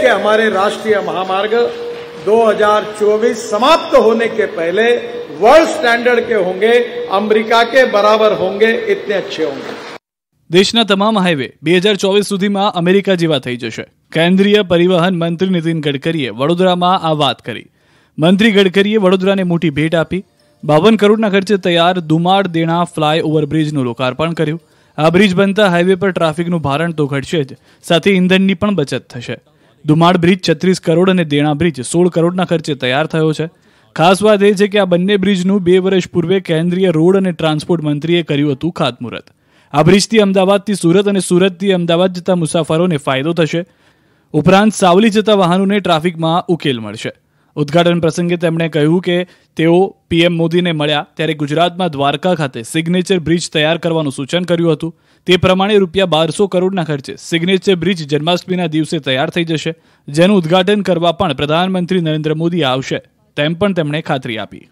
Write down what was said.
कि हमारे राष्ट्रीय महामार्ग 2024 समाप्त होने के पहले वर्ल्ड स्टैंडर्ड के होंगे अमेरिका के बराबर होंगे इतने अच्छे होंगे દેશના તમામ હાઈવે બે હજાર ચોવીસ સુધીમાં અમેરિકા જેવા થઈ જશે કેન્દ્રીય પરિવહન મંત્રી નીતિન ગડકરીએ વડોદરામાં આ વાત કરી મંત્રી ગડકરીએ વડોદરાને મોટી ભેટ આપી બાવન કરોડના ખર્ચે તૈયાર દુમાડ દેણા ફ્લાય ઓવરબ્રિજનું લોકાર્પણ કર્યું આ બ્રિજ બનતા હાઈવે પર ટ્રાફિકનું ભારણ તો ઘટશે જ સાથે ઇંધણની પણ બચત થશે ધુમાડ બ્રિજ છત્રીસ કરોડ અને દેણા બ્રિજ સોળ કરોડના ખર્ચે તૈયાર થયો છે ખાસ વાત એ છે કે આ બંને બ્રિજનું બે વર્ષ પૂર્વે કેન્દ્રીય રોડ અને ટ્રાન્સપોર્ટ મંત્રીએ કર્યું હતું ખાતમુહૂર્ત આ બ્રિજથી અમદાવાદથી સુરત અને સુરતથી અમદાવાદ જતા મુસાફરોને ફાયદો થશે ઉપરાંત સાવલી જતા વાહનોને ટ્રાફિકમાં ઉકેલ મળશે ઉદ્ઘાટન પ્રસંગે તેમણે કહ્યું કે તેઓ પીએમ મોદીને મળ્યા ત્યારે ગુજરાતમાં દ્વારકા ખાતે સિગ્નેચર બ્રિજ તૈયાર કરવાનું સૂચન કર્યું હતું તે પ્રમાણે રૂપિયા બારસો કરોડના ખર્ચે સિગ્નેચર બ્રિજ જન્માષ્ટમીના દિવસે તૈયાર થઈ જશે જેનું ઉદ્ઘાટન કરવા પણ પ્રધાનમંત્રી નરેન્દ્ર મોદી આવશે તેમ પણ તેમણે ખાતરી આપી